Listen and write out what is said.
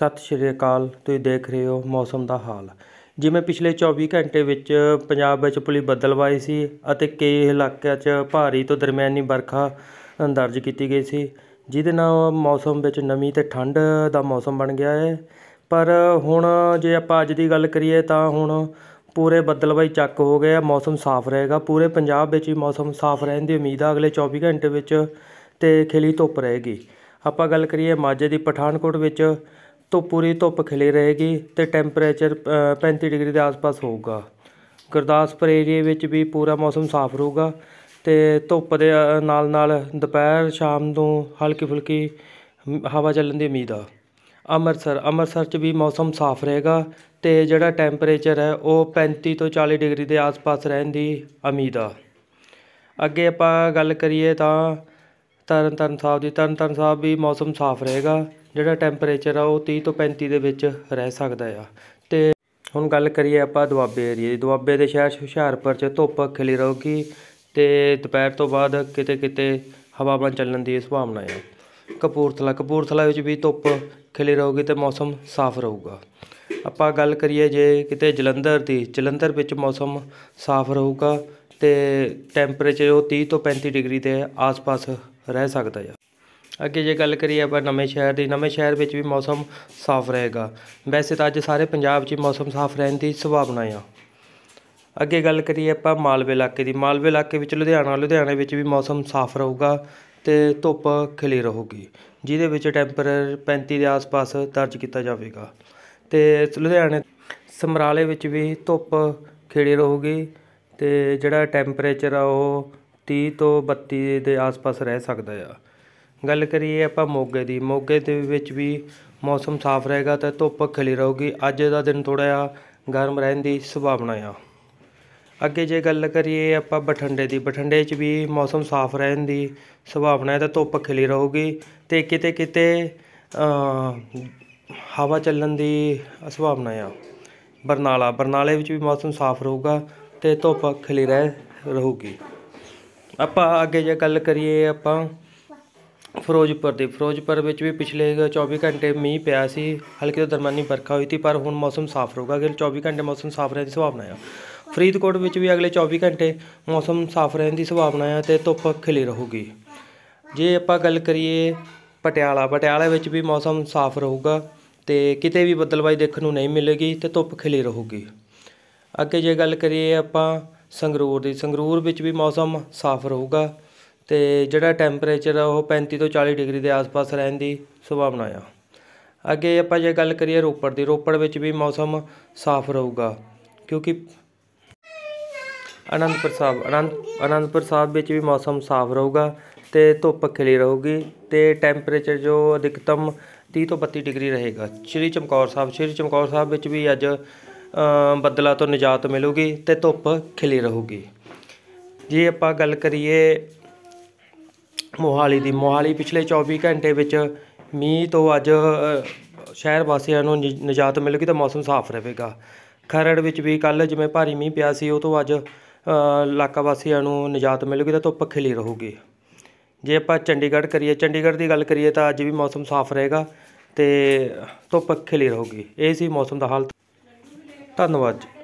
ਸਤਿ ਸ਼੍ਰੀ ਅਕਾਲ ਤੁਸੀਂ ਦੇਖ ਰਹੇ ਹੋ ਮੌਸਮ ਦਾ ਹਾਲ ਜਿਵੇਂ ਪਿਛਲੇ 24 ਘੰਟੇ ਵਿੱਚ ਪੰਜਾਬ ਵਿੱਚ ਪੁਲੀ ਬੱਦਲਵਾਈ ਸੀ ਅਤੇ ਕਈ ਇਲਾਕਿਆਂ 'ਚ ਭਾਰੀ ਤੋਂ ਦਰਮਿਆਨੀ ਵਰਖਾ ਦਰਜ ਕੀਤੀ ਗਈ ਸੀ ਜਿਹਦੇ ਨਾਲ ਮੌਸਮ ਵਿੱਚ ਨਮੀ ਤੇ ਠੰਡ ਦਾ ਮੌਸਮ ਬਣ ਗਿਆ ਹੈ ਪਰ ਹੁਣ ਜੇ ਆਪਾਂ ਅੱਜ ਦੀ ਗੱਲ ਕਰੀਏ ਤਾਂ ਹੁਣ ਪੂਰੇ ਬੱਦਲਬਾਈ ਚੱਕ ਹੋ ਗਏ ਆ ਮੌਸਮ ਸਾਫ਼ ਰਹੇਗਾ ਪੂਰੇ ਪੰਜਾਬ ਵਿੱਚ ਹੀ ਮੌਸਮ ਸਾਫ਼ ਰਹਿਣ ਦੀ ਉਮੀਦ ਆ ਅਗਲੇ 24 ਘੰਟੇ ਵਿੱਚ ਤੇ ਖਿਲੀ ਧੁੱਪ ਰਹੇਗੀ ਆਪਾਂ ਗੱਲ ਕਰੀਏ ਮਾਝੇ ਦੀ ਪਠਾਨਕੋਟ ਵਿੱਚ ਤੋਂ ਪੂਰੀ ਧੁੱਪ ਖਿਲੇ ਰਹੇਗੀ ਤੇ ਟੈਂਪਰੇਚਰ 35 ਡਿਗਰੀ ਦੇ ਆਸ-ਪਾਸ ਹੋਊਗਾ ਗੁਰਦਾਸਪੁਰ ਏਰੀਆ ਵਿੱਚ ਵੀ ਪੂਰਾ ਮੌਸਮ ਸਾਫ਼ ਰਹੂਗਾ ਤੇ ਧੁੱਪ ਦੇ ਨਾਲ ਨਾਲ ਦੁਪਹਿਰ ਸ਼ਾਮ ਨੂੰ ਹਲਕੀ ਫੁਲਕੀ ਹਵਾ ਚੱਲਣ ਦੀ ਉਮੀਦ ਆ ਅੰਮ੍ਰਿਤਸਰ ਅੰਮ੍ਰਿਤਸਰ 'ਚ ਵੀ ਮੌਸਮ ਸਾਫ਼ ਰਹੇਗਾ ਤੇ ਜਿਹੜਾ ਟੈਂਪਰੇਚਰ ਹੈ ਉਹ 35 ਤੋਂ 40 ਡਿਗਰੀ ਦੇ ਆਸ-ਪਾਸ ਰਹਿਣ ਦੀ ਉਮੀਦ ਆ ਅੱਗੇ ਆਪਾਂ ਗੱਲ ਕਰੀਏ ਤਾਂ ਤਰਨਤਨ ਸਾਹਿਬ ਦੀ ਤਰਨਤਨ ਸਾਹਿਬ ਵੀ ਮੌਸਮ ਸਾਫ਼ ਰਹੇਗਾ ਜਿਹੜਾ ਟੈਂਪਰੇਚਰ ਆ ਉਹ 30 ਤੋਂ 35 ਦੇ ਵਿੱਚ ਰਹਿ ਸਕਦਾ ਆ ਤੇ ਹੁਣ ਗੱਲ ਕਰੀਏ ਆਪਾਂ ਦੁਆਬੇ ਏਰੀਆ ਦੀ ਦੁਆਬੇ ਦੇ ਸ਼ਹਿਰ ਹੁਸ਼ਿਆਰਪੁਰ 'ਚ ਧੁੱਪ ਖਿਲੀ ਰਹੂਗੀ ਤੇ ਦੁਪਹਿਰ ਤੋਂ ਬਾਅਦ ਕਿਤੇ ਕਿਤੇ ਹਵਾਵਾਂ ਚੱਲਣ ਦੀ ਸੰਭਾਵਨਾ ਹੈ ਕਪੂਰਥਲਾ ਕਪੂਰਥਲਾ ਵਿੱਚ ਵੀ ਧੁੱਪ ਖਿਲੀ ਰਹੂਗੀ ਤੇ ਮੌਸਮ ਸਾਫ਼ ਰਹੂਗਾ ਆਪਾਂ ਗੱਲ ਕਰੀਏ ਜੇ ਕਿਤੇ ਜਲੰਧਰ ਦੀ ਜਲੰਧਰ ਵਿੱਚ ਮੌਸਮ ਸਾਫ਼ ਰਹੂਗਾ ਤੇ ਟੈਂਪਰੇਚਰ ਉਹ 30 ਤੋਂ 35 ਡਿਗਰੀ ਦੇ ਆਸ-ਪਾਸ ਰਹਿ ਸਕਦਾ ਹੈ ਅੱਗੇ ਜੇ ਗੱਲ ਕਰੀਏ ਆਪਾਂ ਨਵੇਂ ਸ਼ਹਿਰ ਦੀ ਨਵੇਂ ਸ਼ਹਿਰ ਵਿੱਚ ਵੀ ਮੌਸਮ ਸਾਫ਼ ਰਹੇਗਾ ਵੈਸੇ ਤਾਂ ਅੱਜ ਸਾਰੇ ਪੰਜਾਬ 'ਚ ਮੌਸਮ ਸਾਫ਼ ਰਹਿਣ ਦੀ ਸੰਭਾਵਨਾ ਆ ਅੱਗੇ ਗੱਲ ਕਰੀਏ ਆਪਾਂ ਮਾਲਵੇ ਇਲਾਕੇ ਦੀ ਮਾਲਵੇ ਇਲਾਕੇ ਵਿੱਚ ਲੁਧਿਆਣਾ ਲੁਧਿਆਣੇ ਵਿੱਚ ਵੀ ਮੌਸਮ ਸਾਫ਼ ਰਹੂਗਾ ਤੇ ਧੁੱਪ ਖਿਲੀ ਰਹੂਗੀ ਜਿਹਦੇ ਵਿੱਚ ਟੈਂਪਰੇਚਰ 35 ਦੇ ਆਸ-ਪਾਸ ਦਰਜ ਕੀਤਾ ਜਾਵੇਗਾ ਤੇ ਲੁਧਿਆਣੇ ਸਮਰਾਲੇ ਵਿੱਚ ਵੀ ਧੁੱਪ ਖਿਲੀ ਰਹੂਗੀ ਤੇ ਜਿਹੜਾ ਟੈਂਪਰੇਚਰ ਆ ਉਹ 30 ਤੋਂ 32 ਦੇ ਆਸ-ਪਾਸ ਰਹਿ ਸਕਦਾ ਆ ਗੱਲ ਕਰੀਏ ਆਪਾਂ ਮੋਗੇ ਦੀ ਮੋਗੇ ਦੇ ਵਿੱਚ ਵੀ ਮੌਸਮ ਸਾਫ਼ ਰਹੇਗਾ ਤੇ ਧੁੱਪ ਖਿਲੀ ਰਹੂਗੀ ਅੱਜ ਦਾ ਦਿਨ ਥੋੜਾ ਜਿਹਾ ਗਰਮ ਰਹਿਣ ਦੀ ਸੰਭਾਵਨਾ ਆ ਅੱਗੇ ਜੇ ਗੱਲ ਕਰੀਏ ਆਪਾਂ ਬਠਿੰਡੇ ਦੀ ਬਠਿੰਡੇ 'ਚ ਵੀ ਮੌਸਮ ਸਾਫ਼ ਰਹਿਣ ਦੀ ਸੰਭਾਵਨਾ ਹੈ ਤੇ ਧੁੱਪ ਖਿਲੀ ਰਹੂਗੀ ਤੇ ਕਿਤੇ ਕਿਤੇ ਹਵਾ ਚੱਲਣ ਦੀ ਸੰਭਾਵਨਾ ਆ ਬਰਨਾਲਾ ਬਰਨਾਲੇ ਵਿੱਚ ਵੀ ਮੌਸਮ ਸਾਫ਼ ਰਹੂਗਾ ਤੇ ਧੁੱਪ ਖਿਲੀ ਰਹੇ ਰਹੂਗੀ ਆਪਾਂ ਅੱਗੇ ਜੇ ਗੱਲ ਕਰੀਏ ਆਪਾਂ ਫਿਰੋਜ਼ਪੁਰ ਦੇ ਫਿਰੋਜ਼ਪੁਰ ਵਿੱਚ ਵੀ ਪਿਛਲੇ 24 ਘੰਟੇ ਮੀਂਹ ਪਿਆ ਸੀ ਹਲਕੀ ਤੋਂ ਦਰਮਿਆਨੀ ਵਰਖਾ ਹੋਈ ਸੀ ਪਰ ਹੁਣ ਮੌਸਮ ਸਾਫ਼ ਰਹੂਗਾ ਅਗਲੇ 24 ਘੰਟੇ ਮੌਸਮ ਸਾਫ਼ ਰਹਿਣ ਦੀ ਸੰਭਾਵਨਾ ਹੈ ਫਰੀਦਕੋਟ ਵਿੱਚ ਵੀ ਅਗਲੇ 24 ਘੰਟੇ ਮੌਸਮ ਸਾਫ਼ ਰਹਿਣ ਦੀ ਸੰਭਾਵਨਾ ਹੈ ਤੇ ਧੁੱਪ ਖਿਲੀ ਰਹੂਗੀ ਜੇ ਆਪਾਂ ਗੱਲ ਕਰੀਏ ਪਟਿਆਲਾ ਪਟਿਆਲਾ ਵਿੱਚ ਵੀ ਮੌਸਮ ਸਾਫ਼ ਰਹੂਗਾ ਤੇ ਕਿਤੇ ਵੀ ਬੱਦਲਬਾਜ਼ੀ ਦੇਖਣ ਨੂੰ ਨਹੀਂ ਮਿਲੇਗੀ ਤੇ ਧੁੱਪ ਖਿਲੀ ਰਹੂਗੀ ਅੱਗੇ ਜੇ ਗੱਲ ਕਰੀਏ ਆਪਾਂ ਸੰਗਰੂਰ ਦੀ ਸੰਗਰੂਰ ਵਿੱਚ ਵੀ ਮੌਸਮ ਸਾਫ਼ ਰਹੂਗਾ ਤੇ ਜਿਹੜਾ ਟੈਂਪਰੇਚਰ ਆ ਉਹ 35 ਤੋਂ 40 ਡਿਗਰੀ ਦੇ ਆਸ ਪਾਸ ਰਹਿਣ ਦੀ ਸੰਭਾਵਨਾ ਆ ਅੱਗੇ ਆਪਾਂ ਜੇ ਗੱਲ ਕਰੀਏ ਰੋਪੜ ਦੀ ਰੋਪੜ ਵਿੱਚ ਵੀ ਮੌਸਮ ਸਾਫ਼ ਰਹੂਗਾ ਕਿਉਂਕਿ ਅਨੰਦਪੁਰ ਸਾਹਿਬ ਅਨੰਦ ਅਨੰਦਪੁਰ ਸਾਹਿਬ ਵਿੱਚ ਵੀ ਮੌਸਮ ਸਾਫ਼ ਰਹੂਗਾ ਤੇ ਧੁੱਪ ਖਿਲੀ ਰਹੂਗੀ ਤੇ ਟੈਂਪਰੇਚਰ ਜੋ ਅਧਿਕਤਮ 30 ਤੋਂ 32 ਡਿਗਰੀ ਰਹੇਗਾ ਸ਼੍ਰੀ ਚਮਕੌਰ ਸਾਹਿਬ ਸ਼੍ਰੀ ਚਮਕੌਰ ਸਾਹਿਬ ਵਿੱਚ ਵੀ ਅੱਜ ਬੱਦਲਾਂ ਤੋਂ ਨਜਾਤ ਮਿਲੂਗੀ ਤੇ ਧੁੱਪ ਖਿਲੀ ਰਹੂਗੀ ਜੇ ਆਪਾਂ ਗੱਲ ਕਰੀਏ ਮੋਹਾਲੀ ਦੀ ਮੋਹਾਲੀ ਪਿਛਲੇ 24 ਘੰਟੇ ਵਿੱਚ ਮੀਂਹ ਤੋਂ ਅੱਜ ਸ਼ਹਿਰ ਵਾਸੀਆਂ ਨੂੰ ਨਜਾਤ ਮਿਲੇਗੀ ਤਾਂ ਮੌਸਮ ਸਾਫ਼ ਰਹੇਗਾ ਖਰੜ ਵਿੱਚ ਵੀ ਕੱਲ ਜਿਵੇਂ ਭਾਰੀ ਮੀਂਹ ਪਿਆ ਸੀ ਉਹ ਤੋਂ ਅੱਜ ਇਲਾਕਾ ਵਾਸੀਆਂ ਨੂੰ ਨਜਾਤ ਮਿਲੇਗੀ ਤਾਂ ਧੁੱਪ ਖਿਲੀ ਰਹੂਗੀ ਜੇ ਆਪਾਂ ਚੰਡੀਗੜ੍ਹ ਕਰੀਏ ਚੰਡੀਗੜ੍ਹ ਦੀ ਗੱਲ ਕਰੀਏ ਤਾਂ ਅੱਜ ਵੀ ਮੌਸਮ ਸਾਫ਼ ਰਹੇਗਾ ਤੇ ਧੁੱਪ ਖਿਲੀ ਰਹੂਗੀ ਇਹ ਸੀ ਮੌਸਮ ਦਾ ਹਾਲ ਧੰਨਵਾਦ